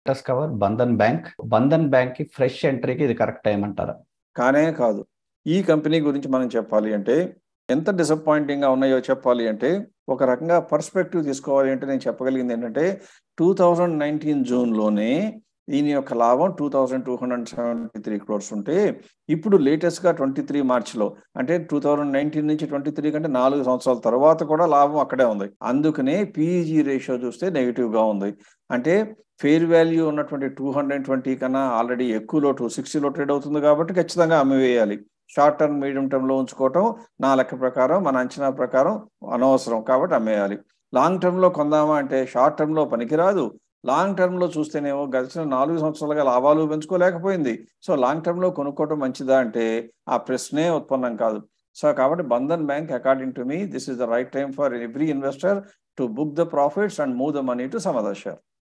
letters cover Bandhan bank Bandhan bank కి fresh ఎంట్రీకి ఇది కరెక్ట్ టైం అంటారా కానే కాదు ఈ కంపెనీ గురించి మనం చెప్పాలి అంటే ఎంత డిసప్పాయింటింగ్ గా ఉన్నాయో చెప్పాలి అంటే ఒక రకంగా పర్స్పెక్టివ్ తీసుకోవాలి అంటే నేను చెప్పగలిగింది ఏంటంటే టూ థౌజండ్ నైన్టీన్ జూన్లోనే దీని యొక్క లాభం two thousand two hundred seventy three crores ఉంటే ఇప్పుడు లేటెస్ట్గా ట్వంటీ త్రీ మార్చ్లో అంటే టూ థౌజండ్ నైన్టీన్ నుంచి ట్వంటీ త్రీ కంటే నాలుగు సంవత్సరాల తర్వాత కూడా లాభం అక్కడే ఉంది అందుకనే పీఈజీ రేషియో e చూస్తే నెగిటివ్గా ఉంది అంటే ఫెయిర్ వాల్యూ ఉన్నటువంటి టూ హండ్రెడ్ ట్వంటీ కన్నా ఆల్రెడీ ఎక్కువలో టూ సిక్స్టీలో ట్రేడ్ అవుతుంది కాబట్టి ఖచ్చితంగా అమ్మివేయాలి షార్ట్ టర్మ్ మీడియం టర్మ్లో ఉంచుకోవటం నా లెక్క ప్రకారం మన అంచనా ప్రకారం అనవసరం కాబట్టి అమ్మేయాలి లాంగ్ టర్మ్లో కొందామా అంటే షార్ట్ టర్మ్లో పనికిరాదు లాంగ్ టర్మ్ లో చూస్తేనేమో గడిచిన నాలుగు సంవత్సరాలుగా లాభాలు పెంచుకోలేకపోయింది సో లాంగ్ లో కొనుక్కోవటం మంచిదా అంటే ఆ ప్రశ్నే ఉత్పన్నం కాదు సో కాబట్టి Bandhan bank according to me this is the right time for every investor to book the profits and move the money to some other share